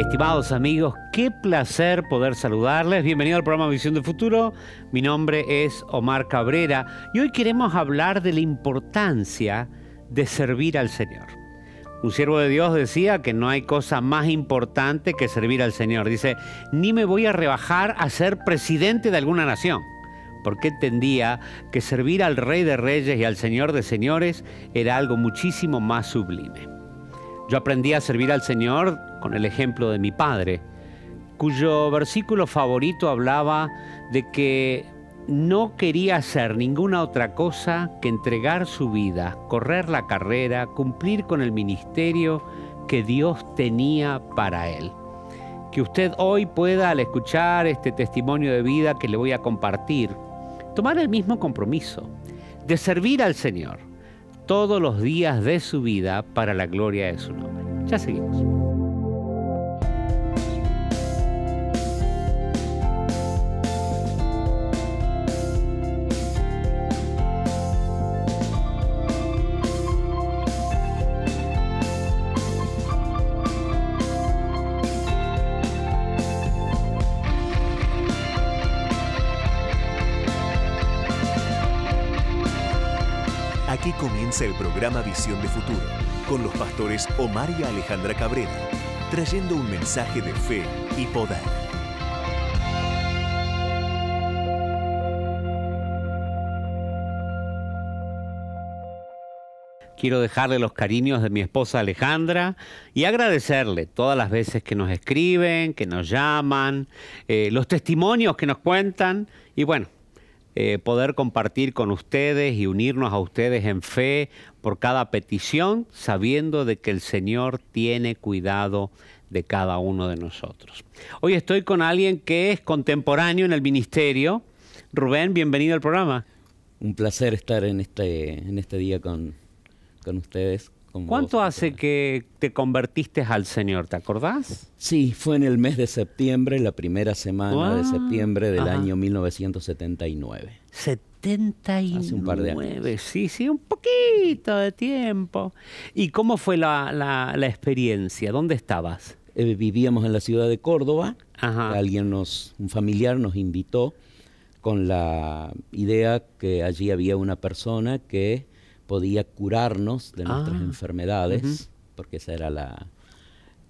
Estimados amigos, qué placer poder saludarles. Bienvenido al programa Visión del Futuro. Mi nombre es Omar Cabrera y hoy queremos hablar de la importancia de servir al Señor. Un siervo de Dios decía que no hay cosa más importante que servir al Señor. Dice, ni me voy a rebajar a ser presidente de alguna nación, porque entendía que servir al Rey de Reyes y al Señor de Señores era algo muchísimo más sublime. Yo aprendí a servir al Señor con el ejemplo de mi padre, cuyo versículo favorito hablaba de que no quería hacer ninguna otra cosa que entregar su vida, correr la carrera, cumplir con el ministerio que Dios tenía para él. Que usted hoy pueda, al escuchar este testimonio de vida que le voy a compartir, tomar el mismo compromiso de servir al Señor, todos los días de su vida para la gloria de su nombre. Ya seguimos. el programa Visión de Futuro con los pastores Omar y Alejandra Cabrera, trayendo un mensaje de fe y poder. Quiero dejarle los cariños de mi esposa Alejandra y agradecerle todas las veces que nos escriben, que nos llaman, eh, los testimonios que nos cuentan y bueno, eh, poder compartir con ustedes y unirnos a ustedes en fe por cada petición, sabiendo de que el Señor tiene cuidado de cada uno de nosotros. Hoy estoy con alguien que es contemporáneo en el ministerio. Rubén, bienvenido al programa. Un placer estar en este, en este día con, con ustedes. ¿Cuánto hace que te convertiste al Señor? ¿Te acordás? Sí, fue en el mes de septiembre, la primera semana de ah, septiembre del año 1979. 79. Hace un par de años. Sí, sí, un poquito de tiempo. ¿Y cómo fue la, experiencia? ¿Dónde estabas? Eh, vivíamos en la ciudad de Córdoba. Alguien nos, un familiar nos invitó con la idea que allí había una persona que podía curarnos de nuestras ah, enfermedades, porque esa era la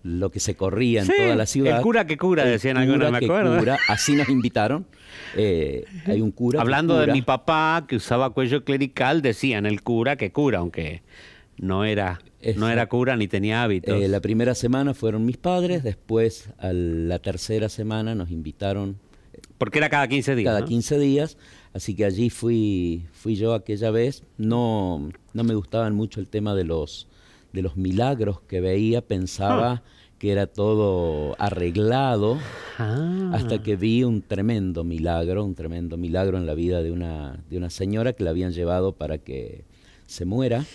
lo que se corría en toda la ciudad. El cura que cura, decían algunos, me acuerdo. así nos invitaron. Eh, hay un cura. Hablando de mi papá que usaba cuello clerical, decían el cura que cura, aunque no era, no era cura ni tenía hábitos. Eh, la primera semana fueron mis padres, después a la tercera semana nos invitaron porque era cada 15 días. Cada 15 días, así que allí fui, fui yo aquella vez. No, no me gustaban mucho el tema de los, de los milagros que veía, pensaba... Ah. que era todo arreglado, ah. hasta que vi un tremendo milagro, un tremendo milagro en la vida de una, de una señora que la habían llevado para que se muera,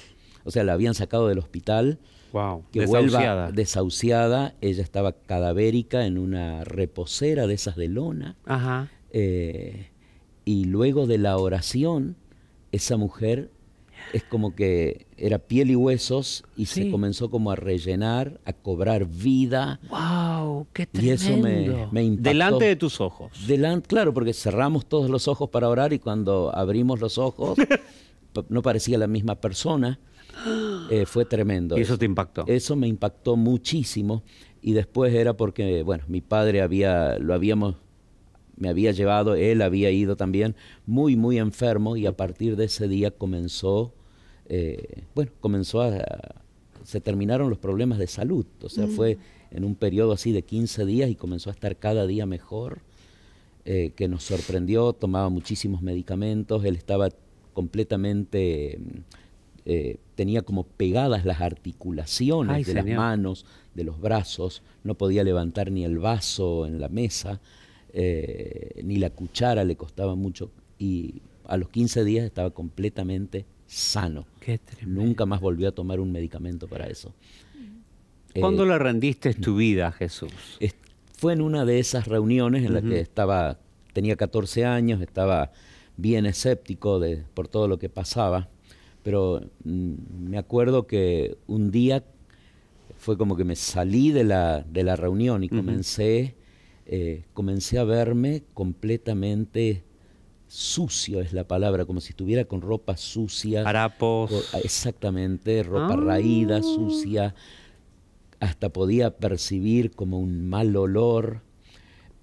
o sea, la habían sacado del hospital Wow. desahuciada. Ella estaba cadavérica en una reposera de esas de lona. Ajá. Eh, y luego de la oración, esa mujer es como que era piel y huesos y se comenzó como a rellenar, a cobrar vida. ¡Wow! ¡Qué tremendo! Y eso me, impactó. Delante de tus ojos. claro, porque cerramos todos los ojos para orar y cuando abrimos los ojos no parecía la misma persona. Eh, fue tremendo. ¿Y eso, te impactó? Eso me impactó muchísimo y después era porque, bueno, mi padre había, lo habíamos, me había llevado, él había ido también, muy, muy enfermo y a partir de ese día comenzó, eh, bueno, comenzó a, se terminaron los problemas de salud, o sea, fue mm. en un periodo así de 15 días y comenzó a estar cada día mejor, eh, que nos sorprendió, tomaba muchísimos medicamentos, él estaba completamente mm, eh, tenía como pegadas las articulaciones de las manos, de los brazos, no podía levantar ni el vaso en la mesa, eh, ni la cuchara le costaba mucho y a los 15 días estaba completamente sano. Qué Nunca más volvió a tomar un medicamento para eso. Mm. ¿Cuándo eh, le rendiste tu mm. vida, a Jesús? Fue en una de esas reuniones en las la que estaba, tenía 14 años, estaba bien escéptico de, por todo lo que pasaba pero mm, me acuerdo que un día fue como que me salí de la, reunión y comencé, eh, comencé a verme completamente sucio, es la palabra, como si estuviera con ropa sucia. Harapos. Ah, exactamente, ropa ah. raída, sucia. Hasta podía percibir como un mal olor.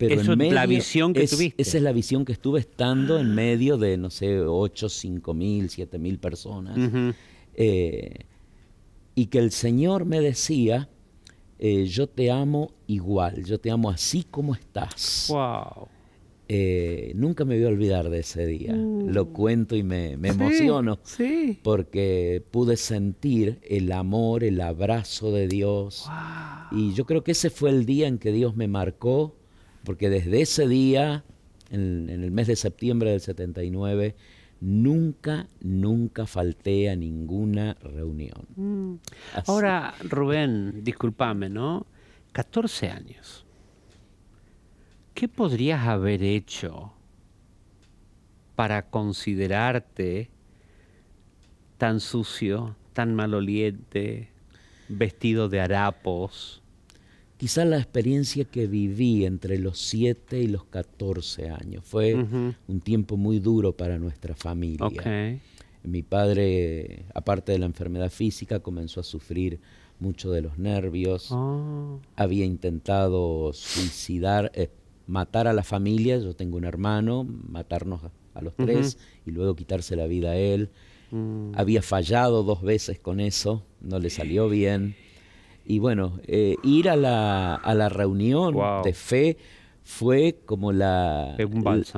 Pero la visión que tuviste. Esa es la visión que estuve estando en medio de, no sé, 8, 5 mil, 7 mil personas. Eh, y que el Señor me decía, eh, yo te amo igual, yo te amo así como estás. Wow. Eh, nunca me voy a olvidar de ese día. Mm. Lo cuento y me, emociono porque pude sentir el amor, el abrazo de Dios. Y yo creo que ese fue el día en que Dios me marcó porque desde ese día, en, el mes de septiembre del 79, nunca, nunca falté a ninguna reunión. Mm. Ahora, Rubén, discúlpame, ¿no? 14 años. ¿Qué podrías haber hecho para considerarte tan sucio, tan maloliente, vestido de harapos? Quizás la experiencia que viví entre los 7 y los 14 años. Fue un tiempo muy duro para nuestra familia. Mi padre, aparte de la enfermedad física, comenzó a sufrir mucho de los nervios. Oh. Había intentado suicidar, eh, matar a la familia. Yo tengo un hermano, matarnos a, los tres y luego quitarse la vida a él. Mm. Había fallado dos veces con eso, no le salió bien. Y bueno, eh, ir a la, a la reunión de fe fue como la,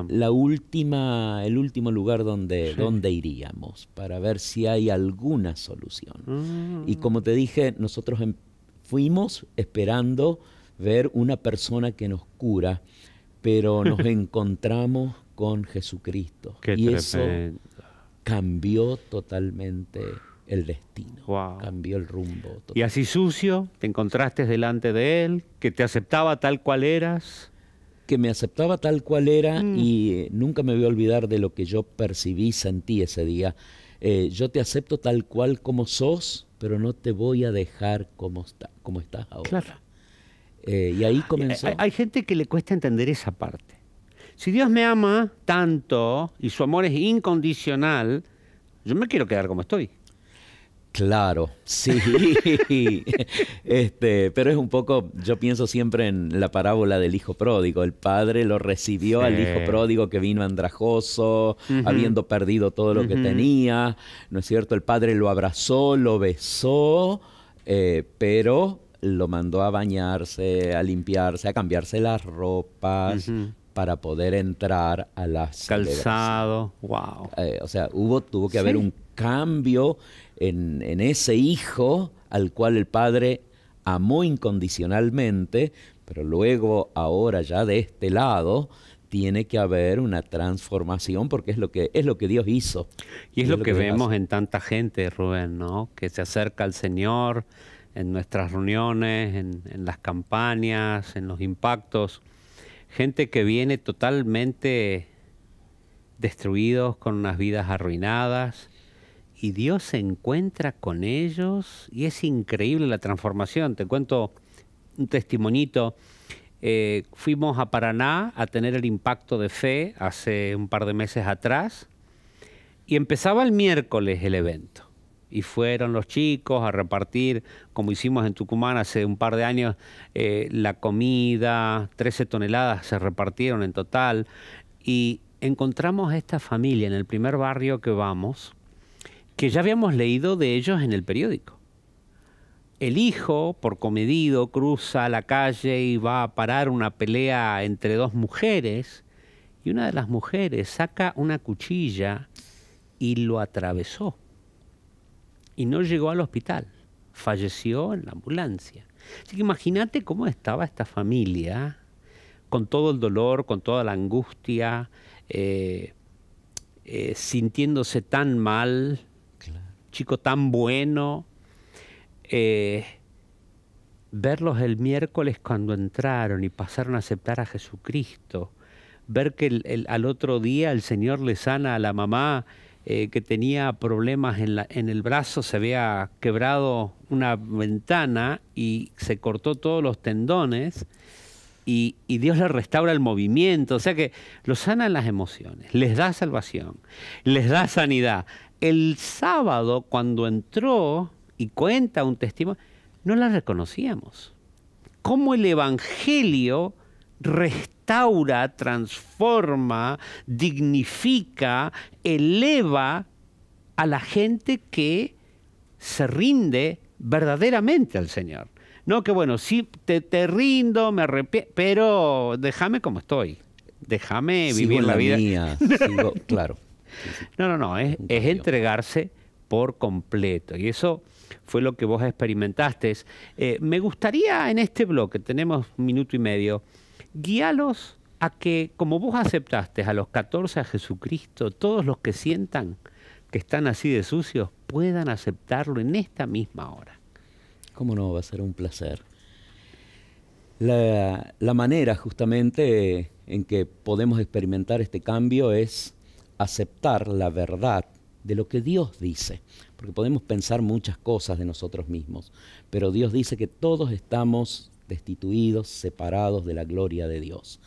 la, última, el último lugar donde, donde iríamos para ver si hay alguna solución. Mm. Y como te dije, nosotros em, fuimos esperando ver una persona que nos cura, pero nos encontramos con Jesucristo. y eso cambió totalmente el destino. Cambió el rumbo. Y así sucio, te encontraste delante de él, que te aceptaba tal cual eras. Que me aceptaba tal cual era mm. y eh, nunca me voy a olvidar de lo que yo percibí, sentí ese día. Eh, yo te acepto tal cual como sos, pero no te voy a dejar como, está, como estás ahora. Claro. Eh, y ahí comenzó. hay gente que le cuesta entender esa parte. Si Dios me ama tanto y su amor es incondicional, yo me quiero quedar como estoy. Claro, sí. este, pero es un poco, yo pienso siempre en la parábola del hijo pródigo. El padre lo recibió al hijo pródigo que vino andrajoso, habiendo perdido todo lo que tenía, ¿no es cierto? El padre lo abrazó, lo besó, eh, pero lo mandó a bañarse, a limpiarse, a cambiarse las ropas, para poder entrar a las calzado wow eh, o sea hubo tuvo que haber un cambio en, ese hijo al cual el padre amó incondicionalmente pero luego ahora ya de este lado tiene que haber una transformación porque es lo que es lo que Dios hizo y es, lo, que, vemos en tanta gente Rubén no que se acerca al Señor en nuestras reuniones en las campañas en los impactos gente que viene totalmente destruidos, con unas vidas arruinadas, y Dios se encuentra con ellos y es increíble la transformación. Te cuento un testimonito. Eh, fuimos a Paraná a tener el impacto de fe hace un par de meses atrás y empezaba el miércoles el evento y fueron los chicos a repartir, como hicimos en Tucumán hace un par de años, eh, la comida, 13 toneladas se repartieron en total, y encontramos a esta familia en el primer barrio que vamos, que ya habíamos leído de ellos en el periódico. El hijo, por comedido, cruza la calle y va a parar una pelea entre dos mujeres, y una de las mujeres saca una cuchilla y lo atravesó y no llegó al hospital. Falleció en la ambulancia. Así que imagínate cómo estaba esta familia, con todo el dolor, con toda la angustia, eh, eh, sintiéndose tan mal, chico tan bueno. Eh, verlos el miércoles cuando entraron y pasaron a aceptar a Jesucristo, ver que al otro día el Señor le sana a la mamá eh, que tenía problemas en, el brazo, se había quebrado una ventana y se cortó todos los tendones. Y, Dios le restaura el movimiento. O sea que lo sanan las emociones, les da salvación, les da sanidad. El sábado, cuando entró y cuenta un testimonio, no la reconocíamos. ¿Cómo el Evangelio restaura, transforma, dignifica, eleva a la gente que se rinde verdaderamente al Señor. No que bueno, sí, te, te rindo, me arrepiento, pero déjame como estoy. Déjame vivir la, vida. claro. No, no, no, es, es entregarse por completo. Y eso fue lo que vos experimentaste. Eh, me gustaría en este bloque, tenemos un minuto y medio, guíalos a que, como vos aceptaste a los 14 a Jesucristo, todos los que sientan que están así de sucios puedan aceptarlo en esta misma hora. ¿Cómo no? Va a ser un placer. La, la manera justamente en que podemos experimentar este cambio es aceptar la verdad de lo que Dios dice, porque podemos pensar muchas cosas de nosotros mismos, pero Dios dice que todos estamos destituidos, separados de la gloria de Dios.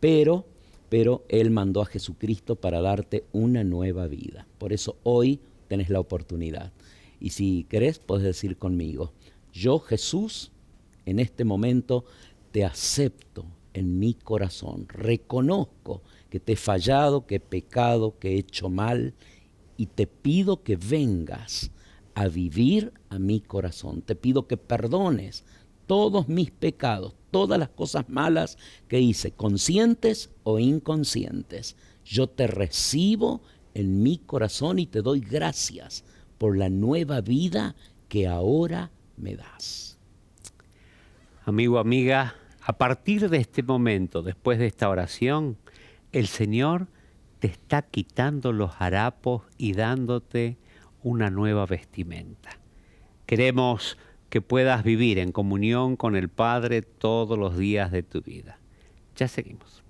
Pero, pero Él mandó a Jesucristo para darte una nueva vida. Por eso hoy tenés la oportunidad. Y si querés, puedes decir conmigo, yo Jesús, en este momento, te acepto en mi corazón. Reconozco que te he fallado, que he pecado, que he hecho mal y te pido que vengas a vivir a mi corazón. Te pido que perdones todos mis pecados, todas las cosas malas que hice, conscientes o inconscientes. Yo te recibo en mi corazón y te doy gracias por la nueva vida que ahora me das. Amigo, amiga, a partir de este momento, después de esta oración, el Señor te está quitando los harapos y dándote una nueva vestimenta. Queremos que puedas vivir en comunión con el Padre todos los días de tu vida. Ya seguimos.